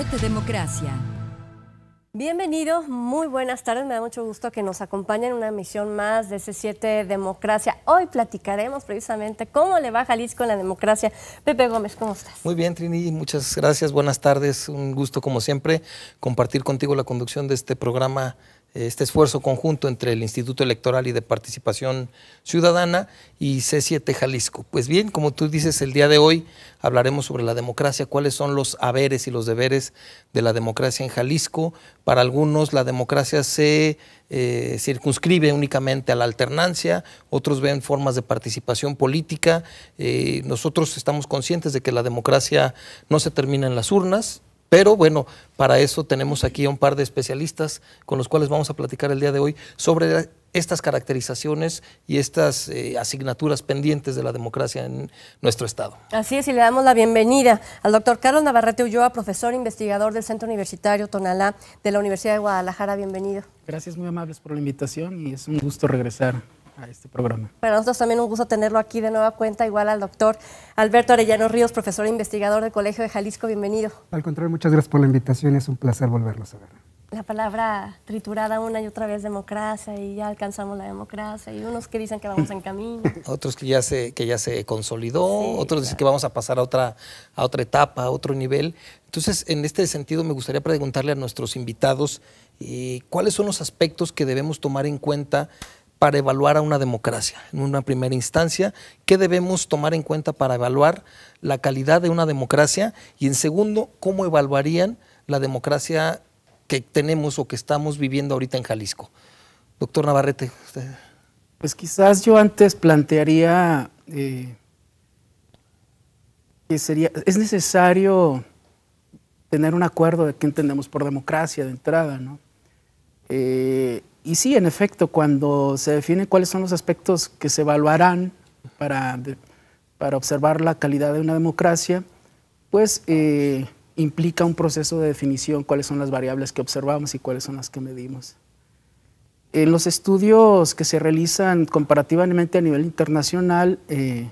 Gabinete Democracia. Bienvenidos, muy buenas tardes. Me da mucho gusto que nos acompañen en una misión más de C7 Democracia. Hoy platicaremos precisamente cómo le va Jalisco en la democracia. Pepe Gómez, ¿cómo estás? Muy bien, Trini, muchas gracias. Buenas tardes. Un gusto, como siempre, compartir contigo la conducción de este programa este esfuerzo conjunto entre el Instituto Electoral y de Participación Ciudadana y C7 Jalisco. Pues bien, como tú dices, el día de hoy hablaremos sobre la democracia, cuáles son los haberes y los deberes de la democracia en Jalisco. Para algunos la democracia se eh, circunscribe únicamente a la alternancia, otros ven formas de participación política. Eh, nosotros estamos conscientes de que la democracia no se termina en las urnas, pero bueno, para eso tenemos aquí a un par de especialistas con los cuales vamos a platicar el día de hoy sobre estas caracterizaciones y estas eh, asignaturas pendientes de la democracia en nuestro Estado. Así es, y le damos la bienvenida al doctor Carlos Navarrete Ulloa, profesor e investigador del Centro Universitario Tonalá de la Universidad de Guadalajara. Bienvenido. Gracias, muy amables por la invitación y es un gusto regresar a este programa. Para nosotros también un gusto tenerlo aquí de nueva cuenta, igual al doctor Alberto Arellano Ríos, profesor e investigador del Colegio de Jalisco. Bienvenido. Al contrario, muchas gracias por la invitación, es un placer volverlos a ver. La palabra triturada una y otra vez democracia y ya alcanzamos la democracia y unos que dicen que vamos en camino. Otros que ya se, que ya se consolidó, otros dicen que vamos a pasar a otra, a otra etapa, a otro nivel. Entonces, en este sentido, me gustaría preguntarle a nuestros invitados eh, cuáles son los aspectos que debemos tomar en cuenta para evaluar a una democracia en una primera instancia? ¿Qué debemos tomar en cuenta para evaluar la calidad de una democracia? Y en segundo, ¿cómo evaluarían la democracia que tenemos o que estamos viviendo ahorita en Jalisco? Doctor Navarrete, usted. Pues quizás yo antes plantearía eh, que sería, es necesario tener un acuerdo de qué entendemos por democracia de entrada, ¿no? Eh, y sí, en efecto, cuando se define cuáles son los aspectos que se evaluarán para, observar la calidad de una democracia, pues eh, implica un proceso de definición, cuáles son las variables que observamos y cuáles son las que medimos. En los estudios que se realizan comparativamente a nivel internacional, eh,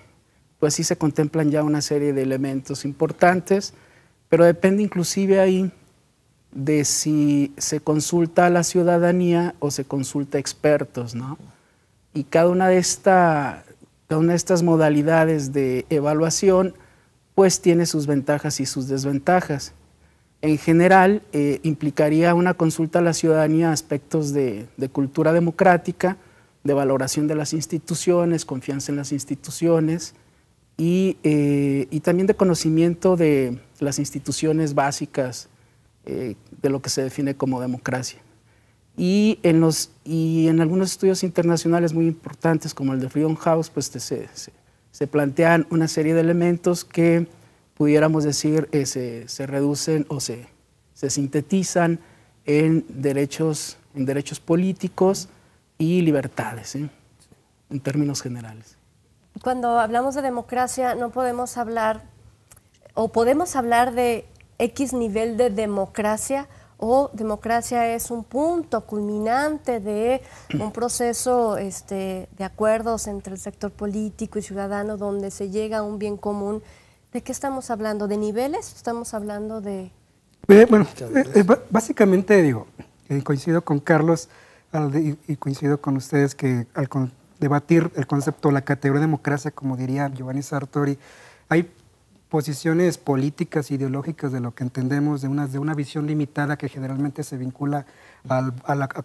pues sí se contemplan ya una serie de elementos importantes, pero depende inclusive ahí de si se consulta a la ciudadanía o se consulta a expertos, ¿no? Y cada una de, estas modalidades de evaluación, pues tiene sus ventajas y sus desventajas. En general, eh, implicaría una consulta a la ciudadanía aspectos de, cultura democrática, de valoración de las instituciones, confianza en las instituciones, y, eh, también de conocimiento de las instituciones básicas eh, de lo que se define como democracia. Y en, los, y en algunos estudios internacionales muy importantes, como el de Freedom House, pues se, se, plantean una serie de elementos que pudiéramos decir eh, se, se, reducen o se, se sintetizan en derechos, en derechos políticos y libertades, ¿eh? en términos generales. Cuando hablamos de democracia no podemos hablar, o podemos hablar de X nivel de democracia o democracia es un punto culminante de un proceso este, de acuerdos entre el sector político y ciudadano donde se llega a un bien común. ¿De qué estamos hablando? ¿De niveles? ¿Estamos hablando de...? Eh, bueno, eh, eh, básicamente digo, coincido con Carlos y coincido con ustedes que al debatir el concepto, la categoría de democracia, como diría Giovanni Sartori, hay posiciones políticas, e ideológicas de lo que entendemos, de una, de una visión limitada que generalmente se vincula a,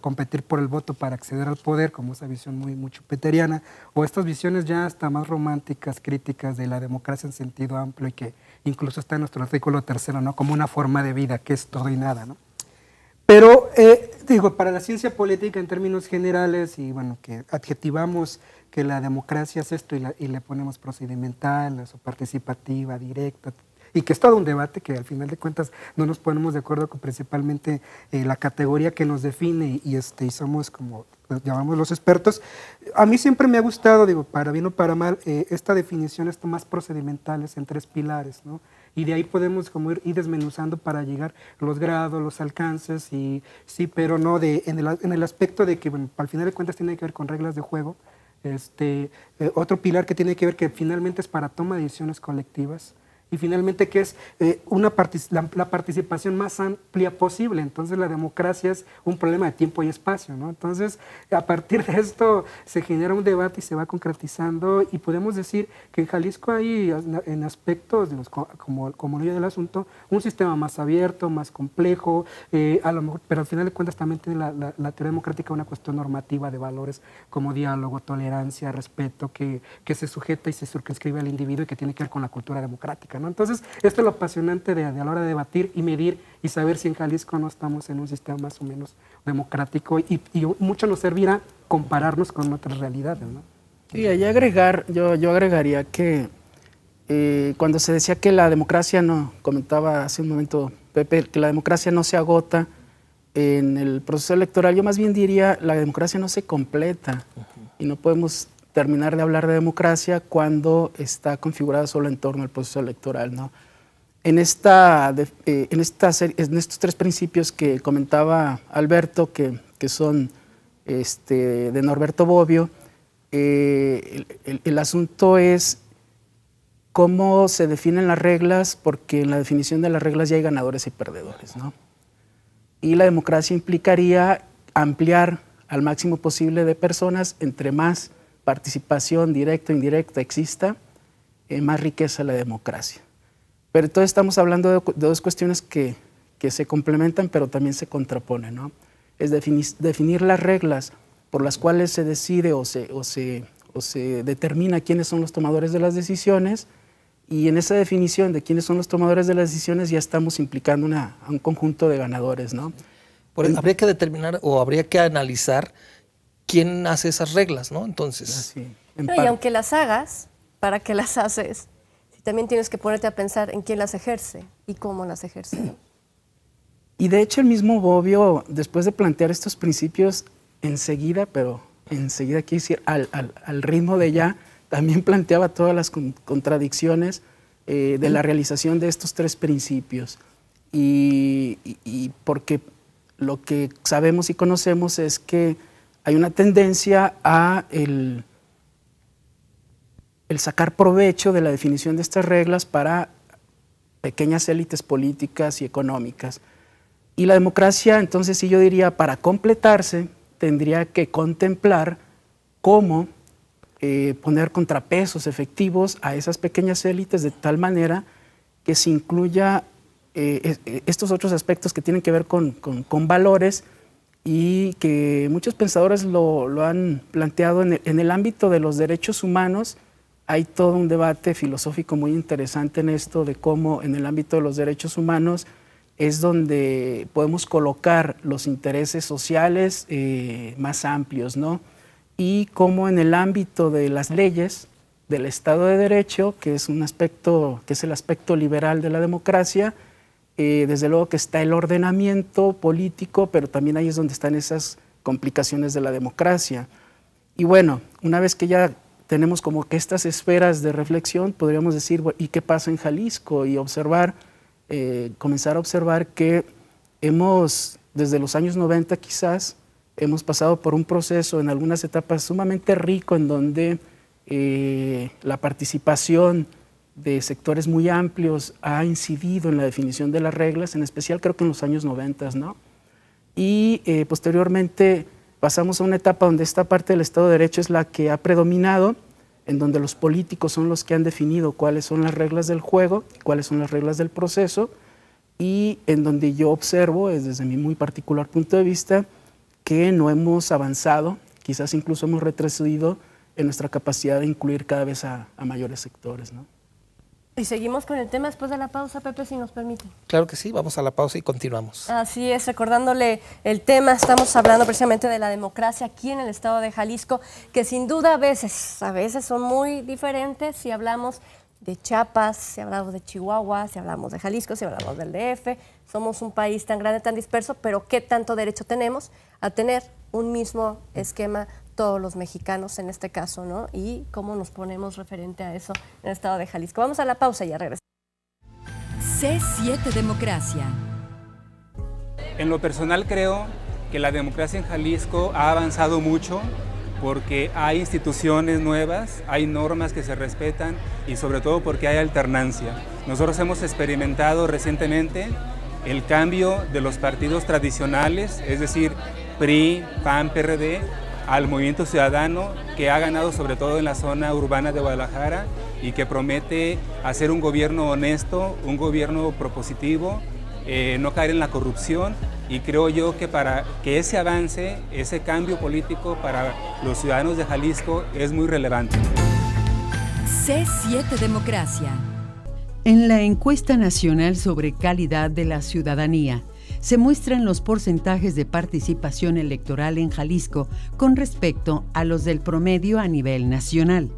competir por el voto para acceder al poder, como esa visión muy, muy chupeteriana, o estas visiones ya hasta más románticas, críticas de la democracia en sentido amplio y que incluso está en nuestro artículo tercero, ¿no? como una forma de vida, que es todo y nada. ¿no? Pero, eh, digo, para la ciencia política en términos generales, y bueno, que adjetivamos que la democracia es esto y, la, le ponemos procedimental, o participativa, directa, y que es todo un debate que al final de cuentas no nos ponemos de acuerdo con principalmente eh, la categoría que nos define y, este, somos como llamamos los expertos. A mí siempre me ha gustado, digo, para bien o para mal, eh, esta definición, esto más procedimental es en tres pilares, ¿no? y de ahí podemos como ir, desmenuzando para llegar los grados, los alcances, y sí, pero no de, en, el, aspecto de que al final de cuentas tiene que ver con reglas de juego. Este, eh, otro pilar que tiene que ver que finalmente es para toma de decisiones colectivas y finalmente que es eh, una la, participación más amplia posible. Entonces la democracia es un problema de tiempo y espacio. Entonces a partir de esto se genera un debate y se va concretizando y podemos decir que en Jalisco hay en aspectos, de como, como lo del asunto, un sistema más abierto, más complejo, eh, a lo mejor, pero al final de cuentas también tiene la, teoría democrática una cuestión normativa de valores como diálogo, tolerancia, respeto, que, que se sujeta y se circunscribe al individuo y que tiene que ver con la cultura democrática. Entonces, esto es lo apasionante de, a la hora de debatir y medir y saber si en Jalisco no estamos en un sistema más o menos democrático y, mucho nos servirá compararnos con otras realidades. ¿no? Y ahí agregar, yo, yo agregaría que eh, cuando se decía que la democracia no, comentaba hace un momento Pepe, que la democracia no se agota en el proceso electoral, yo más bien diría la democracia no se completa y no podemos terminar de hablar de democracia cuando está configurada solo en torno al proceso electoral. ¿no? En, esta, eh, en, esta en estos tres principios que comentaba Alberto, que, son este, de Norberto Bobbio, eh, el, el asunto es cómo se definen las reglas, porque en la definición de las reglas ya hay ganadores y perdedores. ¿no? Y la democracia implicaría ampliar al máximo posible de personas, entre más participación directa o indirecta exista, eh, más riqueza la democracia. Pero entonces estamos hablando de, dos cuestiones que, se complementan, pero también se contraponen. Es definir, las reglas por las cuales se decide o se, determina quiénes son los tomadores de las decisiones, y en esa definición de quiénes son los tomadores de las decisiones ya estamos implicando a un conjunto de ganadores, ¿no? habría que determinar o habría que analizar quién hace esas reglas, ¿no? Entonces. Ah, y aunque las hagas, ¿para qué las haces? también tienes que ponerte a pensar en quién las ejerce y cómo las ejerce. Y de hecho, el mismo Bobbio, después de plantear estos principios, enseguida, pero enseguida quiero decir, al, ritmo de ya, también planteaba todas las contradicciones eh, de la realización de estos tres principios. y porque lo que sabemos y conocemos es que hay una tendencia a el, sacar provecho de la definición de estas reglas para pequeñas élites políticas y económicas. Y la democracia, entonces sí yo diría, para completarse, tendría que contemplar cómo eh, poner contrapesos efectivos a esas pequeñas élites de tal manera que se incluya eh, eh, estos otros aspectos que tienen que ver con valores y que muchos pensadores lo, han planteado e, en el, ámbito de los derechos humanos. Hay todo un debate filosófico muy interesante en esto de cómo en el ámbito de los derechos humanos es donde podemos colocar los intereses sociales eh, más amplios, ¿no? Y cómo en el ámbito de las leyes, del Estado de Derecho, que es que es el aspecto liberal de la democracia, eh, desde luego que está el ordenamiento político, pero también ahí es donde están esas complicaciones de la democracia. Y bueno, una vez que ya tenemos como que estas esferas de reflexión, podríamos decir, ¿y qué pasa en Jalisco? Y observar, eh, comenzar a observar que hemos, desde los años 90 quizás, hemos pasado por un proceso en algunas etapas sumamente rico en donde eh, la participación de sectores muy amplios ha incidido en la definición de las reglas, en especial creo que en los años 90, ¿no? Y eh, posteriormente pasamos a una etapa donde esta parte del Estado de Derecho es la que ha predominado, en donde los políticos son los que han definido cuáles son las reglas del juego, cuáles son las reglas del proceso, y en donde yo observo, es desde mi muy particular punto de vista, que no hemos avanzado, quizás incluso hemos retrocedido en nuestra capacidad de incluir cada vez a, a mayores sectores, ¿no? Y seguimos con el tema después de la pausa, Pepe, si nos permite. Claro que sí, vamos a la pausa y continuamos. Así es, recordándole el tema, estamos hablando precisamente de la democracia aquí en el estado de Jalisco, que sin duda a veces, a veces son muy diferentes si hablamos de Chiapas, si hablamos de Chihuahua, si hablamos de Jalisco, si hablamos del DF. Somos un país tan grande, tan disperso, pero ¿qué tanto derecho tenemos a tener un mismo esquema todos los mexicanos en este caso, ¿no? Y cómo nos ponemos referente a eso en el estado de Jalisco. Vamos a la pausa y ya regresamos. C7 Democracia. En lo personal creo que la democracia en Jalisco ha avanzado mucho porque hay instituciones nuevas, hay normas que se respetan y sobre todo porque hay alternancia. Nosotros hemos experimentado recientemente el cambio de los partidos tradicionales, es decir, PRI, PAN, PRD, al movimiento ciudadano que ha ganado sobre todo en la zona urbana de Guadalajara y que promete hacer un gobierno honesto, un gobierno propositivo, eh, no caer en la corrupción y creo yo que para que ese avance, ese cambio político para los ciudadanos de Jalisco es muy relevante. C7 Democracia. En la encuesta nacional sobre calidad de la ciudadanía, se muestran los porcentajes de participación electoral en Jalisco con respecto a los del promedio a nivel nacional.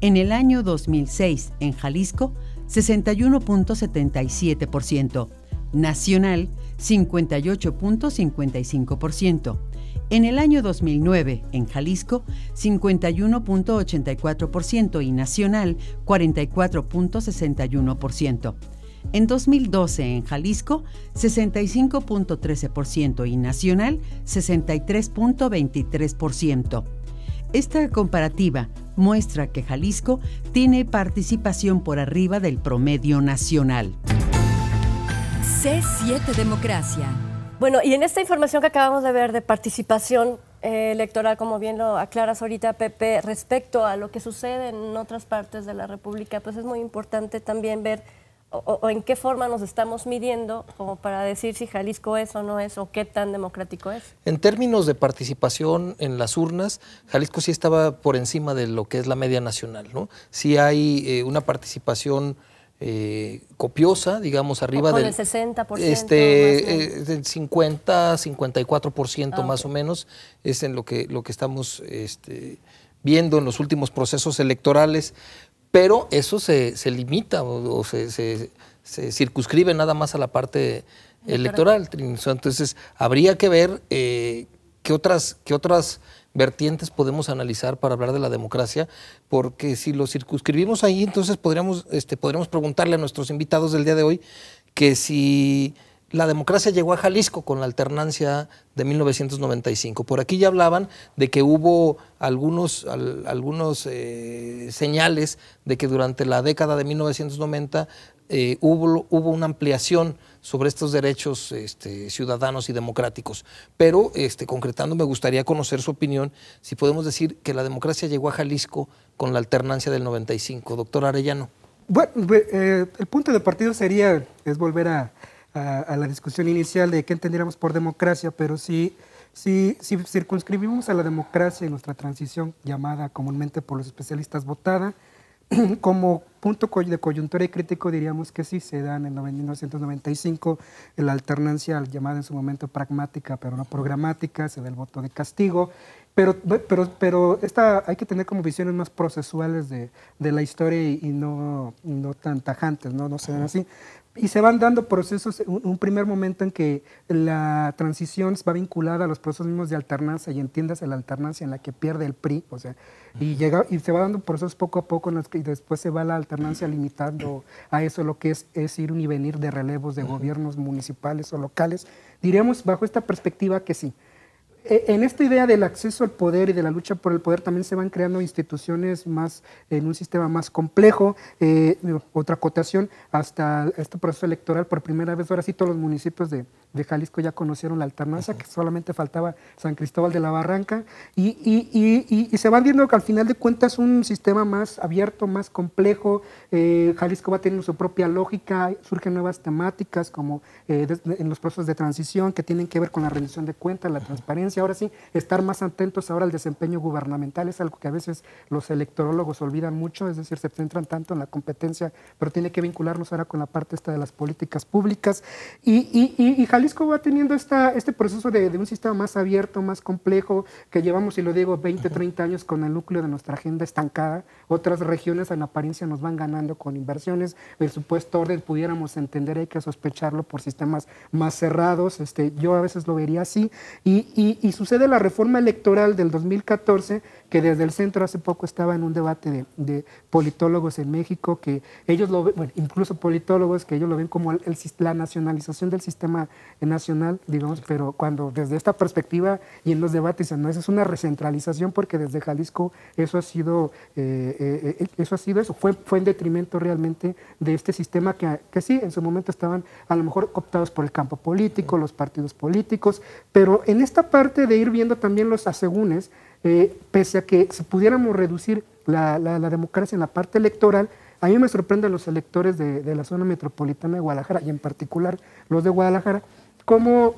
En el año 2006, en Jalisco, 61.77%, nacional 58.55%. En el año 2009, en Jalisco, 51.84% y nacional 44.61%. En 2012 en Jalisco 65.13% y Nacional 63.23%. Esta comparativa muestra que Jalisco tiene participación por arriba del promedio nacional. C7 Democracia. Bueno, y en esta información que acabamos de ver de participación eh, electoral, como bien lo aclaras ahorita, Pepe, respecto a lo que sucede en otras partes de la República, pues es muy importante también ver o, en qué forma nos estamos midiendo como para decir si Jalisco es o no es o qué tan democrático es? En términos de participación en las urnas, Jalisco sí estaba por encima de lo que es la media nacional, ¿no? Sí hay eh, una participación eh, copiosa, digamos, arriba del 60%. Este, 50, 54% eh, ah, más o menos es en lo que, lo que estamos este, viendo en los últimos procesos electorales pero eso se, limita o, se, circunscribe nada más a la parte electoral. Entonces, habría que ver eh, qué otras, qué otras vertientes podemos analizar para hablar de la democracia, porque si lo circunscribimos ahí, entonces podríamos, este, podríamos preguntarle a nuestros invitados del día de hoy que si la democracia llegó a Jalisco con la alternancia de 1995. Por aquí ya hablaban de que hubo algunos, algunos eh, señales de que durante la década de 1990 eh, hubo, hubo, una ampliación sobre estos derechos este, ciudadanos y democráticos. Pero, este, concretando, me gustaría conocer su opinión, si podemos decir que la democracia llegó a Jalisco con la alternancia del 95. Doctor Arellano. Bueno, eh, el punto de partido sería, es volver a a, la discusión inicial de qué entendiéramos por democracia, pero si, si, si circunscribimos a la democracia en nuestra transición, llamada comúnmente por los especialistas votada, como punto de coyuntura y crítico diríamos que sí, se da en 1995 la alternancia llamada en su momento pragmática, pero no programática, se da el voto de castigo, pero, pero, pero esta, hay que tener como visiones más procesuales de, de la historia y, no, no tan tajantes, ¿no? no se dan así. Y se van dando procesos, un, primer momento en que la transición va vinculada a los procesos mismos de alternancia y entiendas la alternancia en la que pierde el PRI, o sea, y, llega, y se va dando procesos poco a poco los que, y después se va la alternancia limitando a eso lo que es, es ir y venir de relevos de gobiernos municipales o locales. Diríamos bajo esta perspectiva que sí, eh, en esta idea del acceso al poder y de la lucha por el poder también se van creando instituciones más en un sistema más complejo. Eh, otra acotación, hasta este proceso electoral por primera vez, ahora sí todos los municipios de, de Jalisco ya conocieron la alternancia, que solamente faltaba San Cristóbal de la Barranca, y, se van viendo que al final de cuentas un sistema más abierto, más complejo, eh, Jalisco va teniendo su propia lógica, surgen nuevas temáticas como eh, en los procesos de transición que tienen que ver con la rendición de cuentas, la transparencia, ahora sí, estar más atentos ahora al desempeño gubernamental, es algo que a veces los electorólogos olvidan mucho, es decir, se centran tanto en la competencia, pero tiene que vincularnos ahora con la parte esta de las políticas públicas, y Jalisco va teniendo este proceso de, un sistema más abierto, más complejo, que llevamos, si lo digo, 20, 30 años con el núcleo de nuestra agenda estancada. Otras regiones en apariencia nos van ganando con inversiones. El supuesto orden pudiéramos entender, hay que sospecharlo por sistemas más cerrados. Este, yo a veces lo vería así. Y, y sucede la reforma electoral del 2014 que desde el centro hace poco estaba en un debate de, politólogos en México, que ellos lo ven, bueno, incluso politólogos que ellos lo ven como el, la nacionalización del sistema nacional, digamos, pero cuando desde esta perspectiva y en los debates dicen, no, eso es una recentralización porque desde Jalisco eso ha sido, eh, eh, eh, eso ha sido eso, fue, fue en detrimento realmente de este sistema que, que sí, en su momento estaban a lo mejor optados por el campo político, los partidos políticos, pero en esta parte de ir viendo también los asegúnes, eh, pese a que si pudiéramos reducir la, democracia en la parte electoral, a mí me sorprende a los electores de, la zona metropolitana de Guadalajara, y en particular los de Guadalajara, cómo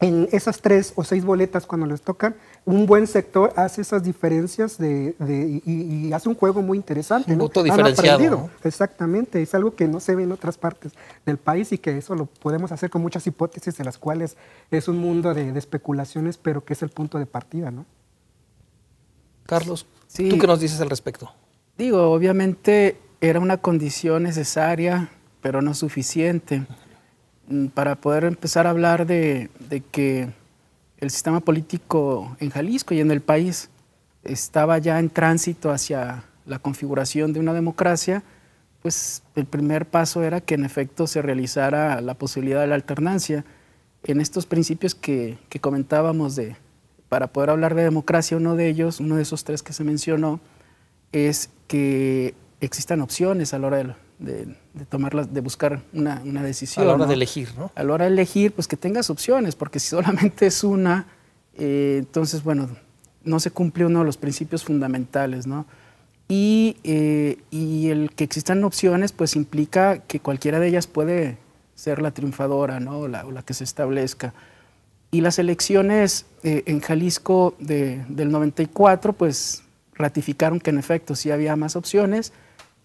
en esas tres o seis boletas cuando les tocan, un buen sector hace esas diferencias de, y, hace un juego muy interesante. Un voto diferenciado. Exactamente, es algo que no se ve en otras partes del país y que eso lo podemos hacer con muchas hipótesis de las cuales es un mundo de, de especulaciones, pero que es el punto de partida, ¿no? Carlos, ¿tú qué nos dices al respecto? Digo, obviamente era una condición necesaria, pero no suficiente, mm, para poder empezar a hablar de, que el sistema político en Jalisco y en el país estaba ya en tránsito hacia la configuración de una democracia, pues el primer paso era que en efecto se realizara la posibilidad de la alternancia en estos principios que, que comentábamos de, para poder hablar de democracia, uno de ellos, uno de esos tres que se mencionó, es que existan opciones a la hora de, tomarlas, de buscar una, decisión. A la hora de elegir, ¿no? A la hora de elegir, pues que tengas opciones, porque si solamente es una, eh, entonces, bueno, no se cumple uno de los principios fundamentales, ¿no? Eh, y, el que existan opciones, pues implica que cualquiera de ellas puede ser la triunfadora, ¿no? la, o la que se establezca. Y las elecciones eh, en Jalisco del 94, pues ratificaron que en efecto sí había más opciones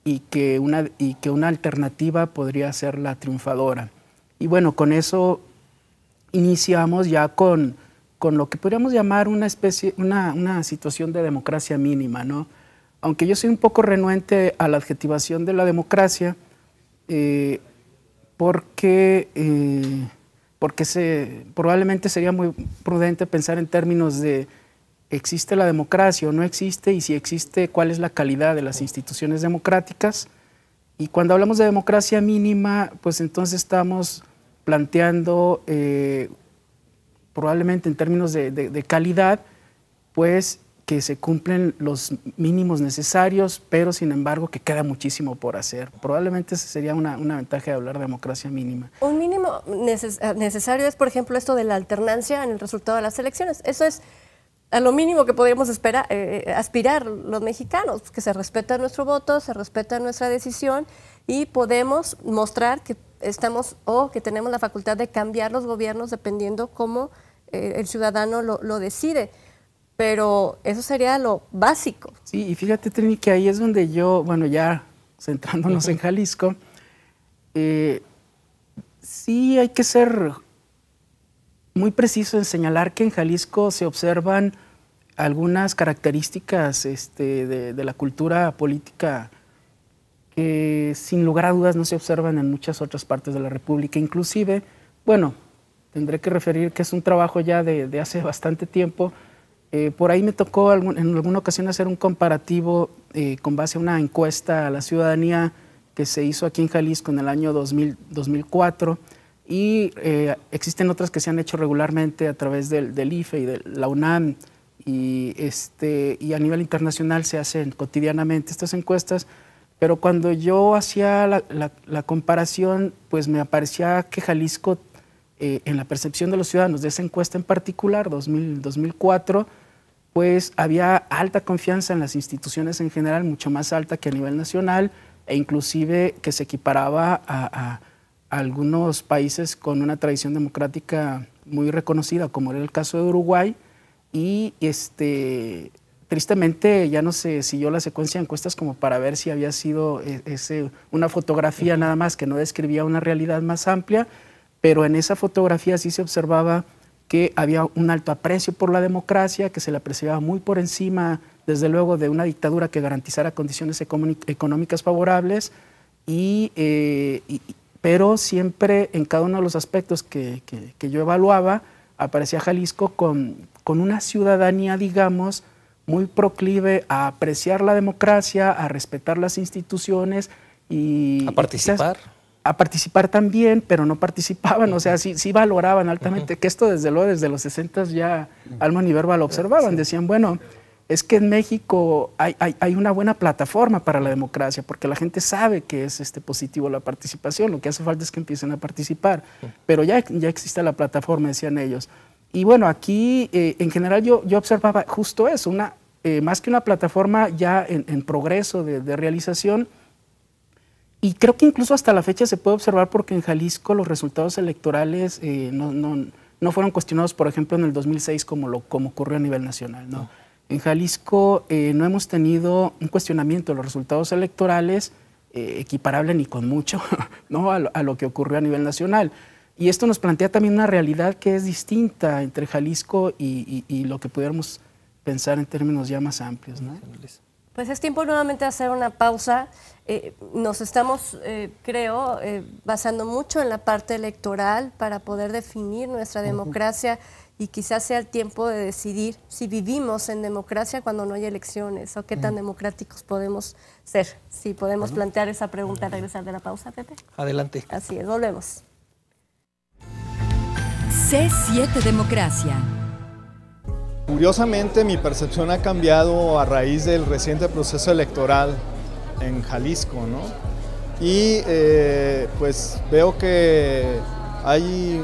y que una, y que una alternativa podría ser la triunfadora. Y bueno, con eso iniciamos ya con, con lo que podríamos llamar una, especie, una, una situación de democracia mínima, ¿no? Aunque yo soy un poco renuente a la adjetivación de la democracia, eh, porque... Eh, porque se, probablemente sería muy prudente pensar en términos de existe la democracia o no existe y si existe cuál es la calidad de las instituciones democráticas. Y cuando hablamos de democracia mínima, pues entonces estamos planteando eh, probablemente en términos de, de calidad, pues se cumplen los mínimos necesarios, pero sin embargo que queda muchísimo por hacer. Probablemente esa sería una, ventaja de hablar de democracia mínima. Un mínimo necesario es, por ejemplo, esto de la alternancia en el resultado de las elecciones. Eso es a lo mínimo que podríamos esperar, eh, eh, aspirar los mexicanos, que se respeta nuestro voto, se respeta nuestra decisión y podemos mostrar que estamos o que tenemos la facultad de cambiar los gobiernos dependiendo cómo eh, el ciudadano lo decide pero eso sería lo básico. Sí, y fíjate, Trini, que ahí es donde yo, bueno, ya centrándonos en Jalisco, eh, sí hay que ser muy preciso en señalar que en Jalisco se observan algunas características este, de, la cultura política que sin lugar a dudas no se observan en muchas otras partes de la República. Inclusive, bueno, tendré que referir que es un trabajo ya de hace bastante tiempo, eh, por ahí me tocó en alguna ocasión hacer un comparativo eh, con base a una encuesta a la ciudadanía que se hizo aquí en Jalisco en el año 2004 y eh, existen otras que se han hecho regularmente a través del, IFE y de la UNAM y, este, y a nivel internacional se hacen cotidianamente estas encuestas, pero cuando yo hacía la, comparación, pues me aparecía que Jalisco, en la percepción de los ciudadanos de esa encuesta en particular, 2004, pues había alta confianza en las instituciones en general, mucho más alta que a nivel nacional, e inclusive que se equiparaba a, algunos países con una tradición democrática muy reconocida, como era el caso de Uruguay, y este, tristemente ya no se siguió la secuencia de encuestas como para ver si había sido e, ese, una fotografía nada más que no describía una realidad más amplia, pero en esa fotografía sí se observaba que había un alto aprecio por la democracia, que se la apreciaba muy por encima, desde luego, de una dictadura que garantizara condiciones económicas favorables, eh, y, pero siempre en cada uno de los aspectos que, yo evaluaba, aparecía Jalisco con, una ciudadanía, digamos, muy proclive a apreciar la democracia, a respetar las instituciones y... A participar a participar también, pero no participaban, o sea, sí, sí valoraban altamente, que esto desde luego desde los 60 ya Alma Niverba lo observaban, decían, bueno, es que en México hay, hay, una buena plataforma para la democracia, porque la gente sabe que es este, positivo la participación, lo que hace falta es que empiecen a participar, pero ya, ya existe la plataforma, decían ellos. Y bueno, aquí eh, en general yo, yo observaba justo eso, una, eh, más que una plataforma ya en, progreso de realización, y creo que incluso hasta la fecha se puede observar porque en Jalisco los resultados electorales eh, no, no, no, fueron cuestionados, por ejemplo, en el 2006 como, lo, como ocurrió a nivel nacional. ¿no? En Jalisco eh, no hemos tenido un cuestionamiento de los resultados electorales eh, equiparable ni con mucho ¿no? A lo, que ocurrió a nivel nacional. Y esto nos plantea también una realidad que es distinta entre Jalisco y, y, lo que pudiéramos pensar en términos ya más amplios. ¿no? Pues es tiempo nuevamente de hacer una pausa. Eh, nos estamos, eh, creo, eh, basando mucho en la parte electoral para poder definir nuestra democracia y quizás sea el tiempo de decidir si vivimos en democracia cuando no hay elecciones o qué tan democráticos podemos ser. Si podemos plantear esa pregunta al regresar de la pausa, Pepe. Adelante. Así es, volvemos. C7 Democracia. Curiosamente mi percepción ha cambiado a raíz del reciente proceso electoral en Jalisco, ¿no? Y eh, pues veo que hay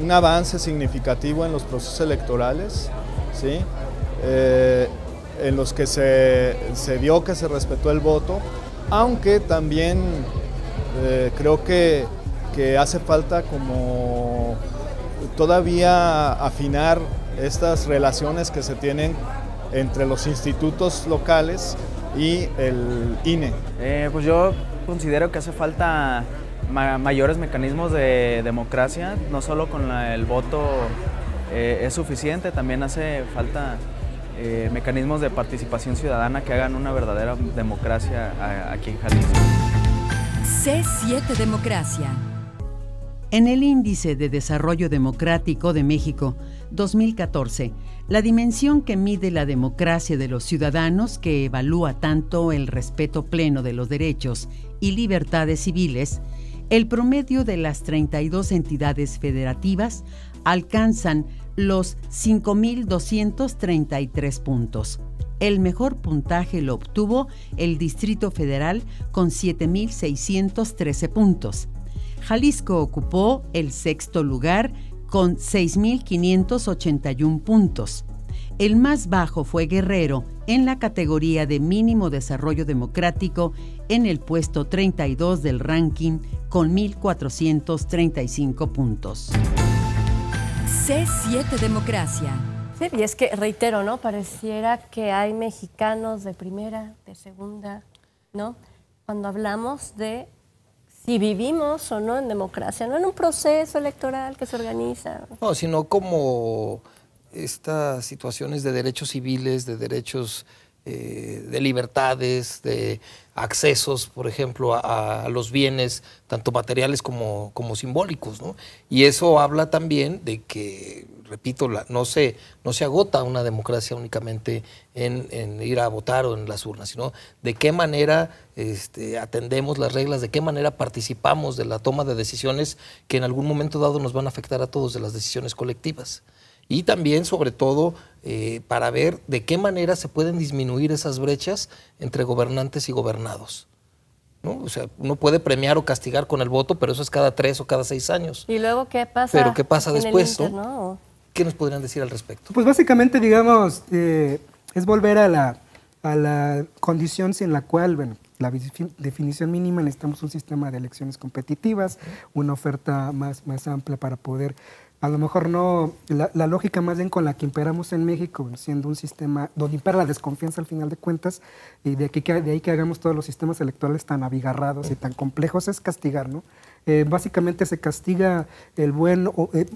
un avance significativo en los procesos electorales, ¿sí? Eh, en los que se, vio que se respetó el voto, aunque también eh, creo que, que hace falta como todavía afinar estas relaciones que se tienen entre los institutos locales y el INE? Eh, pues yo considero que hace falta mayores mecanismos de democracia, no solo con el voto eh, es suficiente, también hace falta eh, mecanismos de participación ciudadana que hagan una verdadera democracia aquí en Jalisco. C7 Democracia. En el Índice de Desarrollo Democrático de México, 2014, la dimensión que mide la democracia de los ciudadanos, que evalúa tanto el respeto pleno de los derechos y libertades civiles, el promedio de las 32 entidades federativas alcanzan los 5.233 puntos. El mejor puntaje lo obtuvo el Distrito Federal con 7.613 puntos. Jalisco ocupó el sexto lugar con 6.581 puntos. El más bajo fue Guerrero en la categoría de mínimo desarrollo democrático en el puesto 32 del ranking con 1.435 puntos. C7 Democracia. y es que reitero, ¿no? Pareciera que hay mexicanos de primera, de segunda, ¿no? Cuando hablamos de ¿Y vivimos o no en democracia, no en un proceso electoral que se organiza. No, sino como estas situaciones de derechos civiles, de derechos eh, de libertades, de accesos, por ejemplo, a, los bienes, tanto materiales como, como simbólicos. ¿no? Y eso habla también de que repito, no, se, no se agota una democracia únicamente en, ir a votar o en las urnas, sino de qué manera este, atendemos las reglas, de qué manera participamos de la toma de decisiones que en algún momento dado nos van a afectar a todos, de las decisiones colectivas. Y también, sobre todo, eh, para ver de qué manera se pueden disminuir esas brechas entre gobernantes y gobernados. ¿No? O sea, uno puede premiar o castigar con el voto, pero eso es cada tres o cada seis años. ¿Y luego qué pasa? Pero qué pasa después, ¿Qué nos podrían decir al respecto? Pues básicamente, digamos, eh, es volver a la, a la condición sin la cual, bueno, la definición mínima, necesitamos un sistema de elecciones competitivas, una oferta más, más amplia para poder, a lo mejor no, la, lógica más bien con la que imperamos en México, siendo un sistema donde impera la desconfianza al final de cuentas, y de, aquí, de ahí que hagamos todos los sistemas electorales tan abigarrados y tan complejos, es castigar, ¿no? Eh, básicamente se castiga el buen, eh,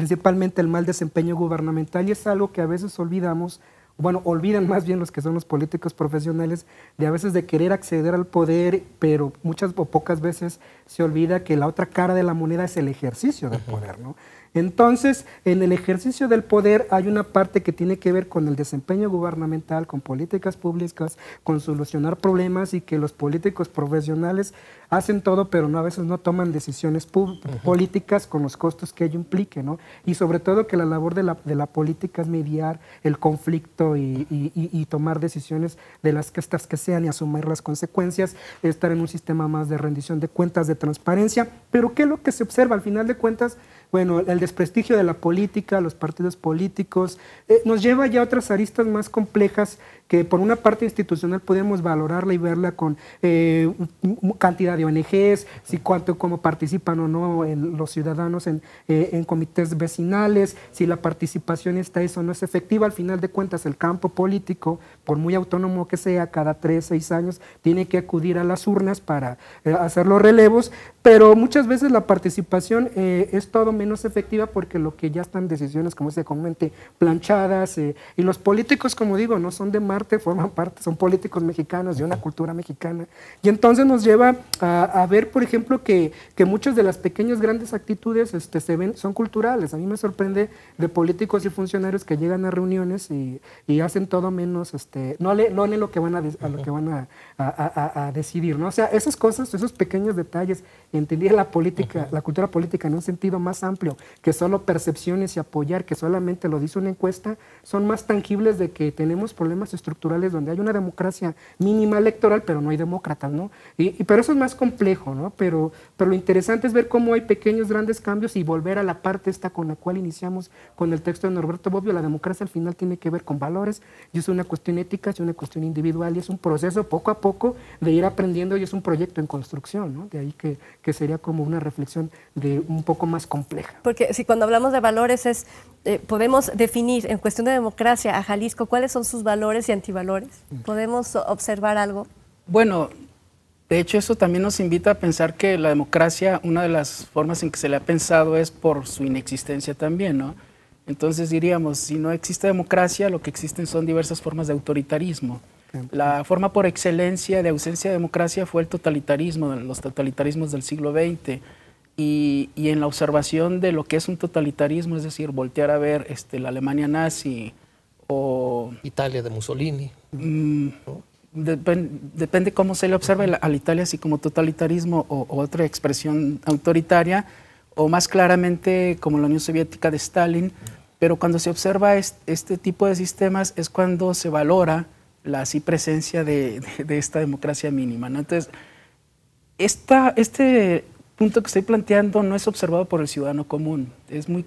principalmente el mal desempeño gubernamental y es algo que a veces olvidamos, bueno, olvidan más bien los que son los políticos profesionales, de a veces de querer acceder al poder, pero muchas o pocas veces se olvida que la otra cara de la moneda es el ejercicio del poder, ¿no? Entonces, en el ejercicio del poder hay una parte que tiene que ver con el desempeño gubernamental, con políticas públicas, con solucionar problemas y que los políticos profesionales hacen todo, pero no, a veces no toman decisiones políticas con los costos que ello implique, ¿no? Y sobre todo que la labor de la, política es mediar el conflicto y, y, tomar decisiones de las que estas que sean y asumir las consecuencias, estar en un sistema más de rendición de cuentas, de transparencia. Pero ¿qué es lo que se observa? Al final de cuentas, bueno, el desprestigio de la política, los partidos políticos, eh, nos lleva ya a otras aristas más complejas que por una parte institucional podemos valorarla y verla con eh, cantidad de ONGs, si cuánto, cómo participan o no los ciudadanos eh, en, comités vecinales, si la participación está eso no es efectiva. Al final de cuentas, el campo político, por muy autónomo que sea, cada tres, seis años tiene que acudir a las urnas para eh, hacer los relevos, pero muchas veces la participación es todo menos efectiva porque lo que ya están decisiones, como se comente, planchadas y los políticos, como digo, no son de más forman parte, son políticos mexicanos de una cultura mexicana. Y entonces nos lleva a, ver, por ejemplo, que, que, muchas de las pequeñas grandes actitudes este, se ven, son culturales. A mí me sorprende de políticos y funcionarios que llegan a reuniones y, y hacen todo menos, este, no leen no le lo que van a, lo que van a, a, decidir. ¿no? O sea, esas cosas, esos pequeños detalles, entender la política, la cultura política en un sentido más amplio, que solo percepciones y apoyar, que solamente lo dice una encuesta, son más tangibles de que tenemos problemas estructurales estructurales donde hay una democracia mínima electoral, pero no hay demócratas, ¿no? Y, pero eso es más complejo, ¿no? Pero, pero lo interesante es ver cómo hay pequeños, grandes cambios y volver a la parte esta con la cual iniciamos con el texto de Norberto Bobbio. La democracia al final tiene que ver con valores, y es una cuestión ética, es una cuestión individual, y es un proceso poco a poco de ir aprendiendo y es un proyecto en construcción, ¿no? De ahí que, que sería como una reflexión de un poco más compleja. Porque si cuando hablamos de valores es eh, podemos definir en cuestión de democracia a Jalisco cuáles son sus valores y antivalores? ¿Podemos observar algo? Bueno, de hecho eso también nos invita a pensar que la democracia, una de las formas en que se le ha pensado es por su inexistencia también, ¿no? Entonces diríamos, si no existe democracia, lo que existen son diversas formas de autoritarismo. La forma por excelencia de ausencia de democracia fue el totalitarismo, los totalitarismos del siglo XX y, en la observación de lo que es un totalitarismo, es decir, voltear a ver este, la Alemania nazi o... Italia de Mussolini. Mm, depende cómo se le observe a Italia, así como totalitarismo o, otra expresión autoritaria, o más claramente como la Unión Soviética de Stalin. Pero cuando se observa este tipo de sistemas es cuando se valora la así presencia de, esta democracia mínima. Entonces, esta, este punto que estoy planteando no es observado por el ciudadano común, es muy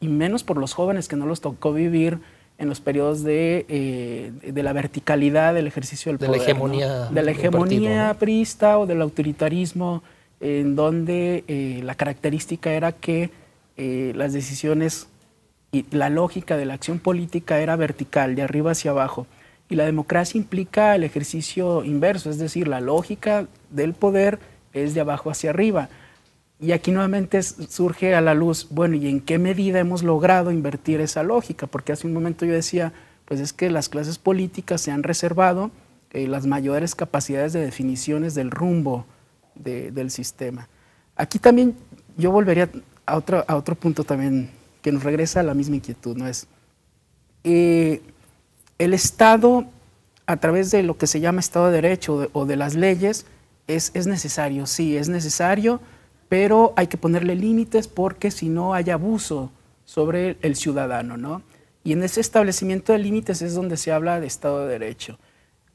y menos por los jóvenes que no los tocó vivir en los periodos de, eh, la verticalidad del ejercicio del poder. De la hegemonía aprista o del autoritarismo, en donde eh, la característica era que eh, las decisiones y la lógica de la acción política era vertical, de arriba hacia abajo. Y la democracia implica el ejercicio inverso, es decir, la lógica del poder es de abajo hacia arriba. Y aquí nuevamente surge a la luz, bueno, ¿y en qué medida hemos logrado invertir esa lógica? Porque hace un momento yo decía, pues es que las clases políticas se han reservado eh, las mayores capacidades de definiciones del rumbo del sistema. Aquí también yo volvería a otro, a otro punto también que nos regresa a la misma inquietud, ¿no es? Eh, el Estado, a través de lo que se llama Estado de Derecho o de, las leyes, es, es necesario, sí, es necesario pero hay que ponerle límites porque si no hay abuso sobre el ciudadano, ¿no? Y en ese establecimiento de límites es donde se habla de Estado de Derecho.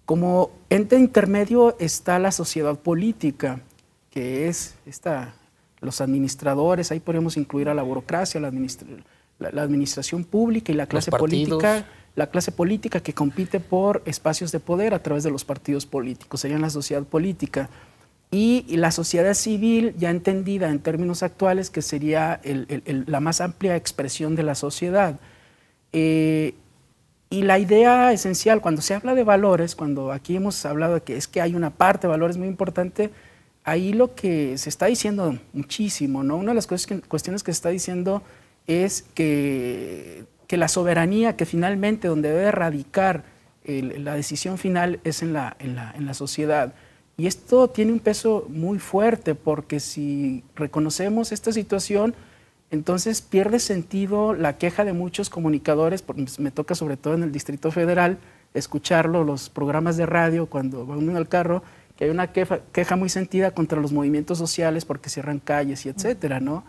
Como ente intermedio está la sociedad política, que es esta, los administradores, ahí podríamos incluir a la burocracia, la, la administración pública y la clase política, la clase política que compite por espacios de poder a través de los partidos políticos, sería la sociedad política y la sociedad civil, ya entendida en términos actuales, que sería la más amplia expresión de la sociedad. Eh, y la idea esencial, cuando se habla de valores, cuando aquí hemos hablado de que es que hay una parte de valores muy importante, ahí lo que se está diciendo muchísimo, ¿no? Una de las cuestiones que se está diciendo es que, la soberanía, que finalmente donde debe radicar la decisión final es en la, en la, en la sociedad. Y esto tiene un peso muy fuerte porque si reconocemos esta situación, entonces pierde sentido la queja de muchos comunicadores, porque pues, me toca sobre todo en el Distrito Federal escucharlo, los programas de radio cuando van en al carro, que hay una queja, muy sentida contra los movimientos sociales porque cierran calles y etcétera, ¿no?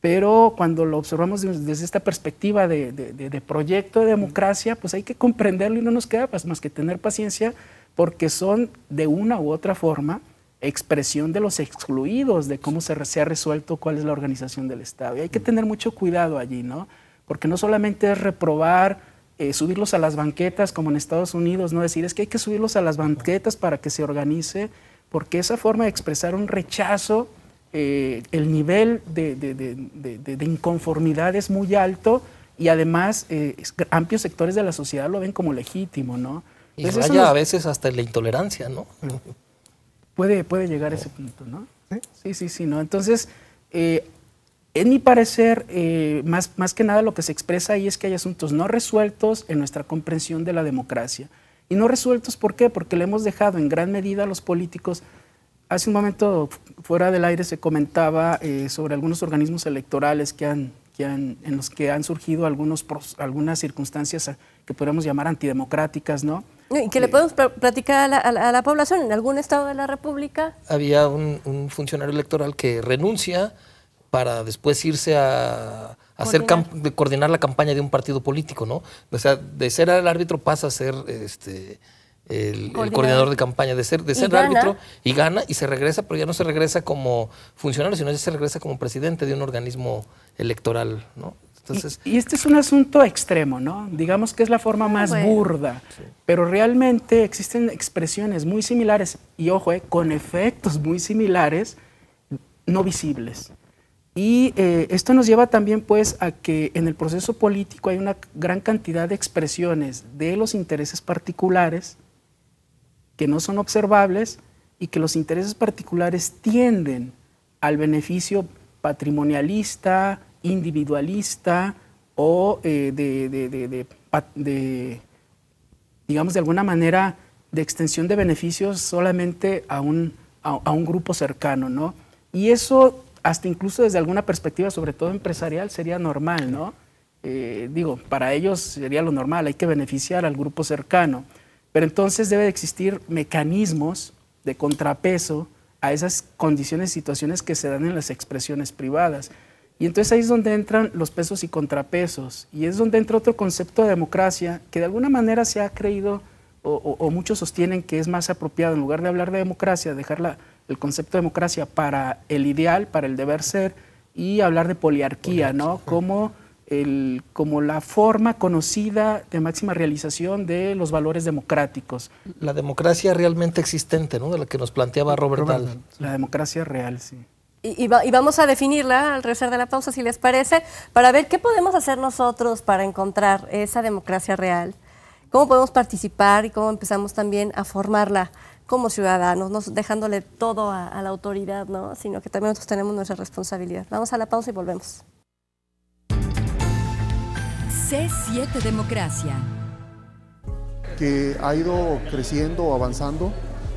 Pero cuando lo observamos desde esta perspectiva de proyecto de democracia, pues hay que comprenderlo y no nos queda más que tener paciencia porque son de una u otra forma expresión de los excluidos, de cómo se, ha resuelto cuál es la organización del Estado. Y hay que mm. tener mucho cuidado allí, ¿no? Porque no solamente es reprobar, eh, subirlos a las banquetas como en Estados Unidos, no decir es que hay que subirlos a las banquetas para que se organice, porque esa forma de expresar un rechazo, eh, el nivel de, inconformidad es muy alto y además eh, amplios sectores de la sociedad lo ven como legítimo, ¿no? Y pues raya a veces hasta la intolerancia, ¿no? Puede, puede llegar a ese punto, ¿no? Sí, sí, sí, ¿no? Entonces, eh, en mi parecer, eh, más, que nada lo que se expresa ahí es que hay asuntos no resueltos en nuestra comprensión de la democracia. Y no resueltos, ¿por qué? Porque le hemos dejado en gran medida a los políticos. Hace un momento, fuera del aire, se comentaba eh, sobre algunos organismos electorales en los que han surgido algunos, algunas circunstancias que podemos llamar antidemocráticas, ¿no? Y que le eh, podemos platicar a la, población en algún estado de la República. Había un, funcionario electoral que renuncia para después irse a, hacer coordinar la campaña de un partido político, ¿no? O sea, de ser el árbitro pasa a ser este el, coordinador, de campaña, de ser, de ser árbitro y gana y se regresa, pero ya no se regresa como funcionario, sino ya se regresa como presidente de un organismo electoral, ¿no? y, este es un asunto extremo, ¿no? Digamos que es la forma más burda, pero realmente existen expresiones muy similares y, ojo, eh, con efectos muy similares, no visibles. Y eh, esto nos lleva también pues a que en el proceso político hay una gran cantidad de expresiones de los intereses particulares que no son observables y que los intereses particulares tienden al beneficio patrimonialista, individualista o eh, de, digamos, de alguna manera de extensión de beneficios solamente a un, grupo cercano, ¿no? Y eso, hasta incluso desde alguna perspectiva, sobre todo empresarial, sería normal, ¿no? Eh, digo, para ellos sería lo normal, hay que beneficiar al grupo cercano. Pero entonces debe existir mecanismos de contrapeso a esas condiciones y situaciones que se dan en las expresiones privadas. Y entonces ahí es donde entran los pesos y contrapesos, y es donde entra otro concepto de democracia que de alguna manera se ha creído o, muchos sostienen que es más apropiado, en lugar de hablar de democracia, dejar el concepto de democracia para el ideal, para el deber ser, y hablar de poliarquía, ¿no? Como, la forma conocida de máxima realización de los valores democráticos. La democracia realmente existente, ¿no? De la que nos planteaba Robert, Robert La democracia real, sí y, vamos a definirla al regresar de la pausa, si les parece, para ver qué podemos hacer nosotros para encontrar esa democracia real, cómo podemos participar y cómo empezamos también a formarla como ciudadanos, no dejándole todo a, la autoridad, sino que también nosotros tenemos nuestra responsabilidad. Vamos a la pausa y volvemos. C7 Democracia. Que ha ido creciendo, avanzando,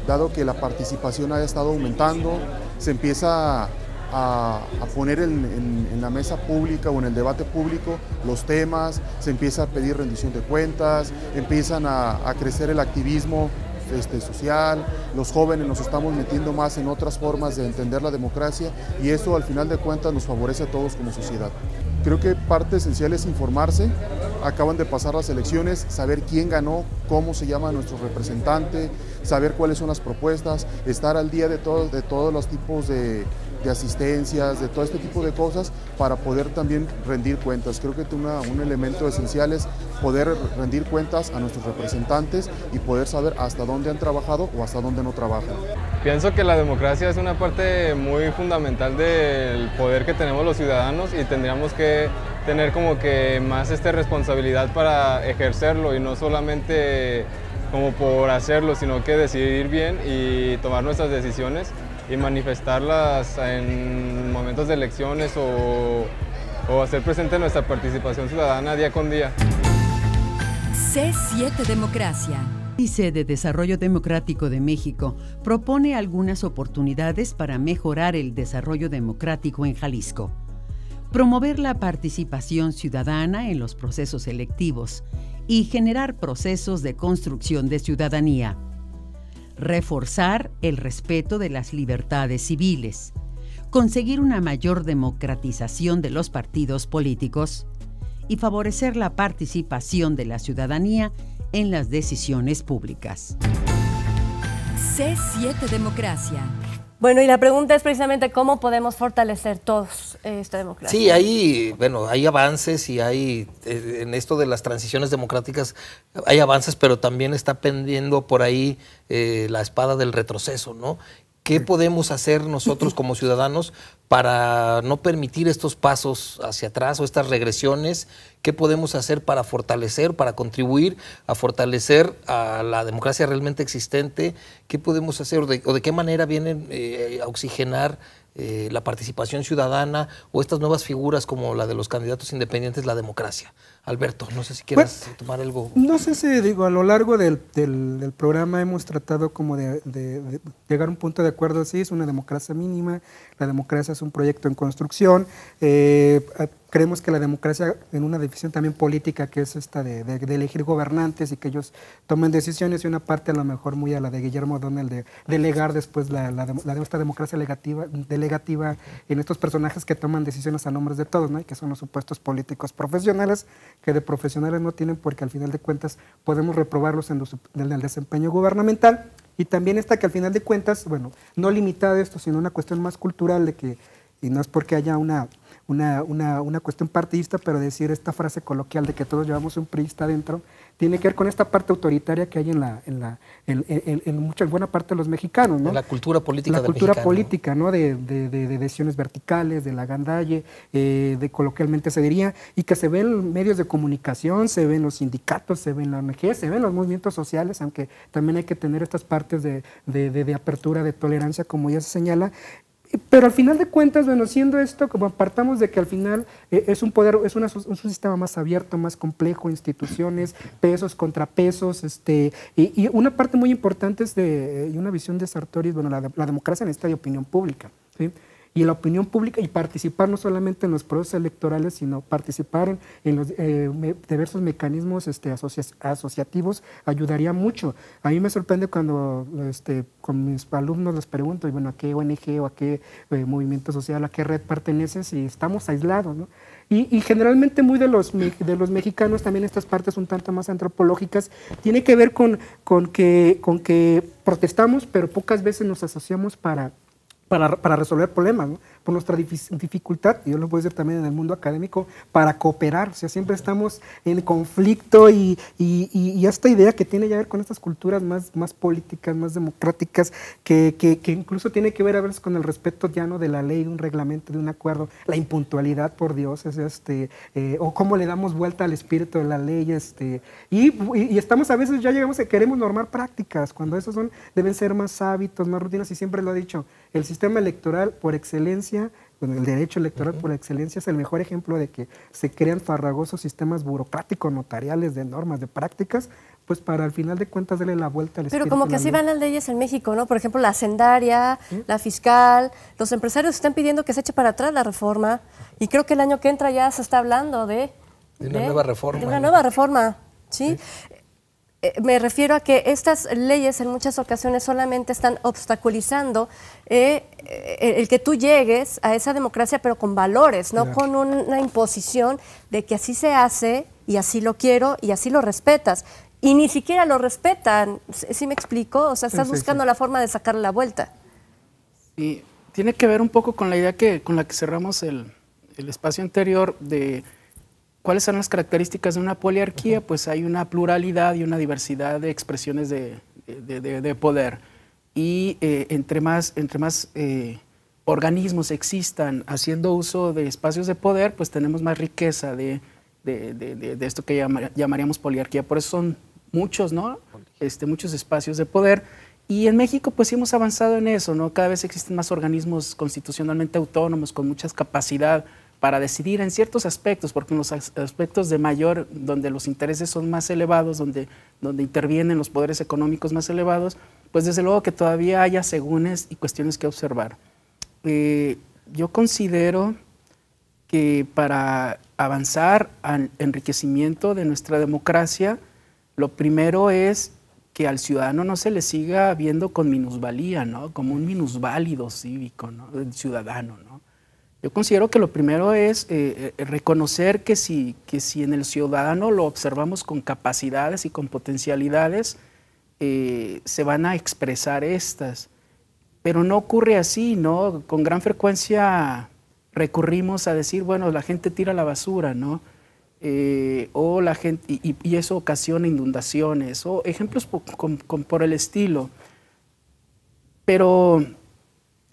dado que la participación ha estado aumentando, se empieza a, poner en, la mesa pública o en el debate público los temas, se empieza a pedir rendición de cuentas, empiezan a, crecer el activismo este, social, los jóvenes nos estamos metiendo más en otras formas de entender la democracia y eso al final de cuentas nos favorece a todos como sociedad. Creo que parte esencial es informarse, acaban de pasar las elecciones, saber quién ganó, cómo se llama nuestro representante, saber cuáles son las propuestas, estar al día de, de todos los tipos de, asistencias, de todo este tipo de cosas, para poder también rendir cuentas. Creo que un elemento esencial es poder rendir cuentas a nuestros representantes y poder saber hasta dónde han trabajado o hasta dónde no trabajan. Pienso que la democracia es una parte muy fundamental del poder que tenemos los ciudadanos y tendríamos que tener como que más esta responsabilidad para ejercerlo y no solamente como por hacerlo, sino que decidir bien y tomar nuestras decisiones y manifestarlas en momentos de elecciones o, hacer presente nuestra participación ciudadana día con día. C7 Democracia. Índice de Desarrollo Democrático de México propone algunas oportunidades para mejorar el desarrollo democrático en Jalisco promover la participación ciudadana en los procesos electivos y generar procesos de construcción de ciudadanía, reforzar el respeto de las libertades civiles, conseguir una mayor democratización de los partidos políticos y favorecer la participación de la ciudadanía en las decisiones públicas. C7 Democracia. Bueno, y la pregunta es precisamente cómo podemos fortalecer todos eh, esta democracia. Sí, hay, bueno, hay avances y hay, eh, en esto de las transiciones democráticas, hay avances, pero también está pendiendo por ahí eh, la espada del retroceso, ¿no? ¿Qué podemos hacer nosotros como ciudadanos para no permitir estos pasos hacia atrás o estas regresiones? ¿Qué podemos hacer para fortalecer, para contribuir a fortalecer a la democracia realmente existente? ¿Qué podemos hacer o de, qué manera vienen eh, a oxigenar eh, la participación ciudadana o estas nuevas figuras como la de los candidatos independientes, la democracia? Alberto, no sé si quieres tomar algo. No sé si, digo, a lo largo del, programa hemos tratado como de, llegar a un punto de acuerdo. Sí, es una democracia mínima, la democracia es un proyecto en construcción. Eh, eh, creemos que la democracia, en una decisión también política, que es esta de, elegir gobernantes y que ellos tomen decisiones, y una parte a lo mejor muy a la de Guillermo O'Donnell, de delegar después la, la, esta democracia legativa, delegativa en estos personajes que toman decisiones a nombres de todos, ¿no? que son los supuestos políticos profesionales que de profesionales no tienen porque al final de cuentas podemos reprobarlos en, el desempeño gubernamental. Y también está que al final de cuentas, bueno, no limitada esto, sino una cuestión más cultural de que, y no es porque haya una, una, una cuestión partidista, pero decir esta frase coloquial de que todos llevamos un priista adentro, tiene que ver con esta parte autoritaria que hay en la, en la, en, buena parte de los mexicanos, ¿no? La cultura política. La cultura política, ¿no? De, decisiones verticales, de la gandalle, eh, de coloquialmente se diría, y que se ven medios de comunicación, se ven los sindicatos, se ven la ONG, se ven los movimientos sociales, aunque también hay que tener estas partes de, apertura, de tolerancia, como ya se señala, pero al final de cuentas, bueno, siendo esto, como apartamos de que al final eh, es un poder, es, un sistema más abierto, más complejo, instituciones, pesos, contrapesos, este, y, una parte muy importante es de, eh, y una visión de Sartori, bueno, la, democracia en esta de opinión pública, ¿sí? y la opinión pública y participar no solamente en los procesos electorales, sino participar en, los eh, diversos mecanismos este, asociativos ayudaría mucho. A mí me sorprende cuando este, con mis alumnos les pregunto, bueno, ¿a qué ONG o a qué eh, movimiento social, a qué red perteneces? Y estamos aislados, Y, generalmente muy de los, de los mexicanos, también estas partes un tanto más antropológicas, tiene que ver con, con, que, con que protestamos, pero pocas veces nos asociamos para para, para resolver problemas. ¿no? por nuestra dificultad, y yo lo puedo decir también en el mundo académico, para cooperar. O sea, siempre estamos en conflicto y, y, esta idea que tiene que ver con estas culturas más, más políticas, más democráticas, que, que, incluso tiene que ver a veces con el respeto llano de la ley, de un reglamento, de un acuerdo, la impuntualidad, por Dios, es este, eh, o cómo le damos vuelta al espíritu de la ley. Este, y, y estamos a veces, ya llegamos a queremos normar prácticas, cuando esos son, deben ser más hábitos, más rutinas, y siempre lo ha dicho, el sistema electoral por excelencia el derecho electoral por excelencia es el mejor ejemplo de que se crean farragosos sistemas burocráticos, notariales, de normas, de prácticas, pues para al final de cuentas darle la vuelta al Pero como que así van las leyes en México, ¿no? Por ejemplo, la hacendaria, la fiscal, los empresarios están pidiendo que se eche para atrás la reforma y creo que el año que entra ya se está hablando de... De una nueva reforma. De una nueva reforma, ¿sí? Eh, me refiero a que estas leyes en muchas ocasiones solamente están obstaculizando eh, eh, el que tú llegues a esa democracia, pero con valores, no con una imposición de que así se hace y así lo quiero y así lo respetas. Y ni siquiera lo respetan, ¿sí me explico? O sea, estás buscando la forma de sacarle la vuelta. Sí, tiene que ver un poco con la idea que, con la que cerramos el, el espacio anterior de ¿Cuáles son las características de una poliarquía? Pues hay una pluralidad y una diversidad de expresiones de, poder. Y eh, entre más, entre más eh, organismos existan haciendo uso de espacios de poder, pues tenemos más riqueza de, esto que llamaríamos poliarquía. Por eso son muchos, ¿no? Este, muchos espacios de poder. Y en México, pues sí hemos avanzado en eso, ¿no? Cada vez existen más organismos constitucionalmente autónomos, con mucha capacidad para decidir en ciertos aspectos, porque en los aspectos de mayor, donde los intereses son más elevados, donde, donde intervienen los poderes económicos más elevados, pues desde luego que todavía haya segúnes y cuestiones que observar. Eh, yo considero que para avanzar al enriquecimiento de nuestra democracia, lo primero es que al ciudadano no se le siga viendo con minusvalía, ¿no? Como un minusválido cívico, ¿no? ciudadano, ¿no? Yo considero que lo primero es eh, eh, reconocer que si, que si en el ciudadano lo observamos con capacidades y con potencialidades, eh, se van a expresar estas. Pero no ocurre así, ¿no? Con gran frecuencia recurrimos a decir, bueno, la gente tira la basura, ¿no? o la gente, y, eso ocasiona inundaciones, o ejemplos por el estilo. Pero,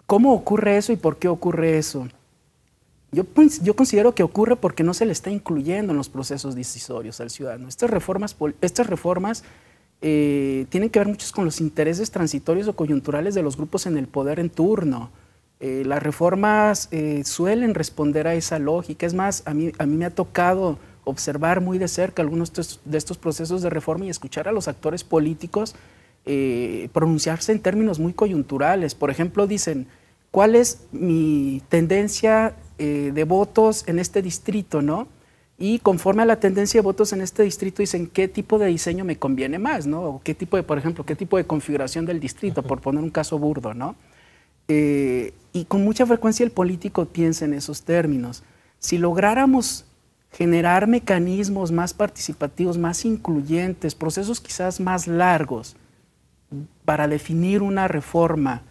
¿cómo ocurre eso y por qué ocurre eso? Yo, pues, yo, considero que ocurre porque no se le está incluyendo en los procesos decisorios al ciudadano. Estas reformas, estas reformas eh, tienen que ver muchos con los intereses transitorios o coyunturales de los grupos en el poder en turno. Eh, las reformas eh, suelen responder a esa lógica. Es más, a mí, a mí me ha tocado observar muy de cerca algunos de estos procesos de reforma y escuchar a los actores políticos pronunciarse en términos muy coyunturales. Por ejemplo, dicen, ¿cuál es mi tendencia eh, de votos en este distrito, ¿no? Y conforme a la tendencia de votos en este distrito dicen qué tipo de diseño me conviene más, ¿no? O qué tipo de, por ejemplo, qué tipo de configuración del distrito, por poner un caso burdo, ¿no? Eh, y con mucha frecuencia el político piensa en esos términos. Si lográramos generar mecanismos más participativos, más incluyentes, procesos quizás más largos para definir una reforma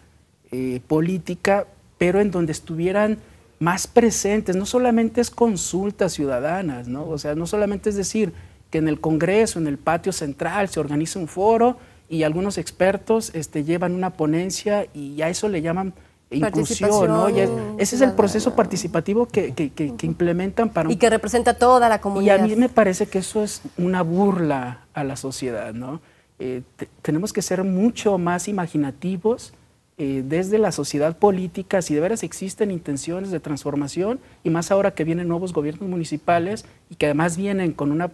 eh, política, pero en donde estuvieran más presentes, no solamente es consultas ciudadanas, ¿no? O sea, no solamente es decir que en el Congreso, en el patio central, se organiza un foro y algunos expertos este, llevan una ponencia y a eso le llaman inclusión, ¿no? ese es el proceso participativo que, implementan para... Y que representa toda la comunidad. Y a mí me parece que eso es una burla a la sociedad, ¿no? Eh, tenemos que ser mucho más imaginativos eh, desde la sociedad política si de veras existen intenciones de transformación y más ahora que vienen nuevos gobiernos municipales y que además vienen con una,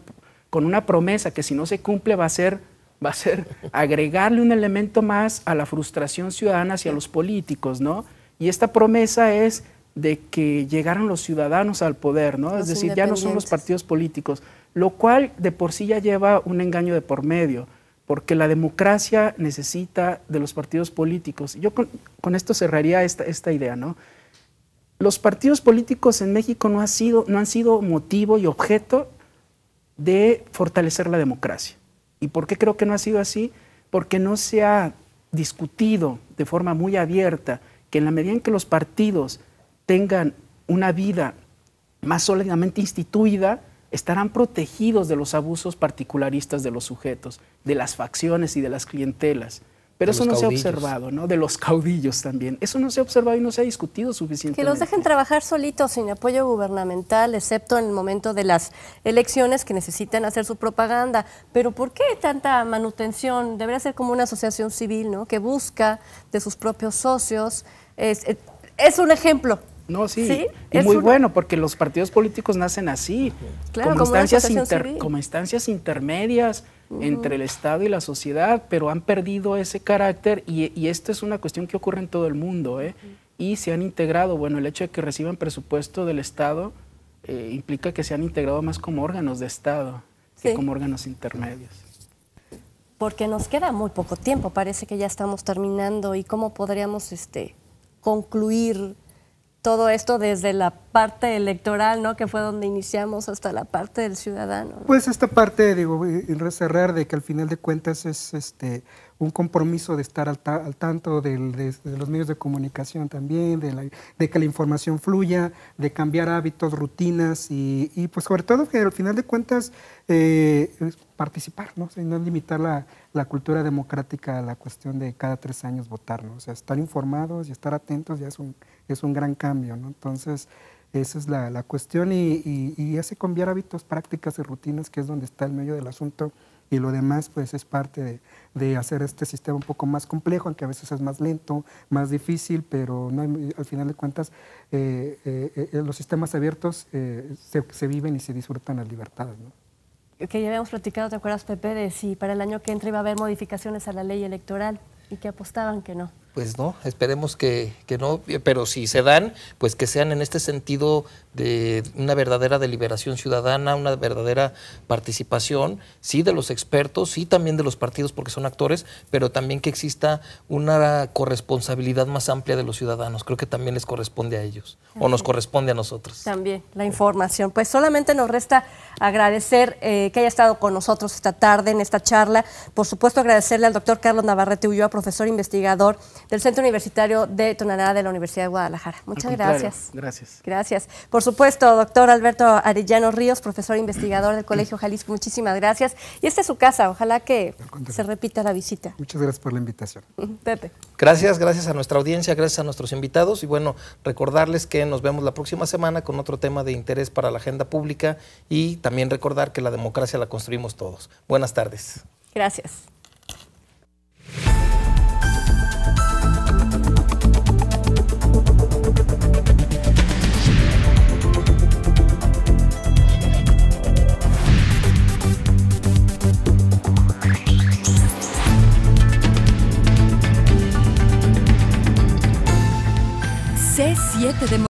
promesa que si no se cumple va a ser agregarle un elemento más a la frustración ciudadana hacia los políticos, ¿no? Y esta promesa es de que llegaron los ciudadanos al poder, ¿no? es decir, ya no son los partidos políticos, lo cual de por sí ya lleva un engaño de por medio porque la democracia necesita de los partidos políticos. Yo con, esto cerraría esta, idea, ¿no? Los partidos políticos en México no, no han sido motivo y objeto de fortalecer la democracia. ¿Y por qué creo que no ha sido así? Porque no se ha discutido de forma muy abierta que en la medida en que los partidos tengan una vida más sólidamente instituida, estarán protegidos de los abusos particularistas de los sujetos, de las facciones y de las clientelas. Pero eso no se ha observado, ¿no? De los caudillos también. Eso no se ha observado y no se ha discutido suficientemente. Que los dejen trabajar solitos, sin apoyo gubernamental, excepto en el momento de las elecciones que necesitan hacer su propaganda. Pero ¿por qué tanta manutención? Debería ser como una asociación civil, ¿no? Que busca de sus propios socios. es eh, un ejemplo, no, sí. Y es muy bueno, porque los partidos políticos nacen así, como, instancias como, instancias intermedias entre el Estado y la sociedad, pero han perdido ese carácter y, esto es una cuestión que ocurre en todo el mundo. ¿eh? Y se han integrado, bueno, el hecho de que reciban presupuesto del Estado eh, implica que se han integrado más como órganos de Estado que como órganos intermedios porque nos queda muy poco tiempo, parece que ya estamos terminando y cómo podríamos este, concluir todo esto desde la parte electoral, ¿no? Que fue donde iniciamos hasta la parte del ciudadano. Pues esta parte, digo, y eh, reserrar, de que al final de cuentas es este un compromiso de estar al, tanto de, los medios de comunicación también, de, que la información fluya, de cambiar hábitos, rutinas y, pues sobre todo que al final de cuentas eh, participar, ¿no? limitar la, cultura democrática a la cuestión de cada tres años votar, ¿no? O sea, estar informados y estar atentos ya es un, es un gran cambio, Entonces... Esa es la, cuestión y, y, y, hace cambiar hábitos, prácticas y rutinas, que es donde está el medio del asunto y lo demás pues es parte de, de hacer este sistema un poco más complejo, aunque a veces es más lento, más difícil, pero no al final de cuentas eh, eh, eh, los sistemas abiertos se, viven y se disfrutan las libertades. Que ya habíamos platicado, ¿te acuerdas, Pepe, de si para el año que entra iba a haber modificaciones a la ley electoral y que apostaban que no? pues no, esperemos que, que, no, pero si se dan, pues que sean en este sentido de una verdadera deliberación ciudadana, una verdadera participación, sí de los expertos, sí también de los partidos porque son actores, pero también que exista una corresponsabilidad más amplia de los ciudadanos. Creo que también les corresponde a ellos o nos corresponde a nosotros. También la información. Pues solamente nos resta agradecer eh, que haya estado con nosotros esta tarde en esta charla. Por supuesto agradecerle al doctor Carlos Navarrete Ulloa, profesor investigador del Centro Universitario de Tonalá de la Universidad de Guadalajara. Muchas gracias. Gracias. Gracias. Por supuesto, doctor Alberto Arellano Ríos, profesor investigador del Colegio Jalisco, muchísimas gracias. Y esta es su casa, ojalá que se repita la visita. Muchas gracias por la invitación. Pepe. Gracias, gracias a nuestra audiencia, gracias a nuestros invitados y bueno, recordarles que nos vemos la próxima semana con otro tema de interés para la agenda pública y también recordar que la democracia la construimos todos. Buenas tardes. Gracias. billete de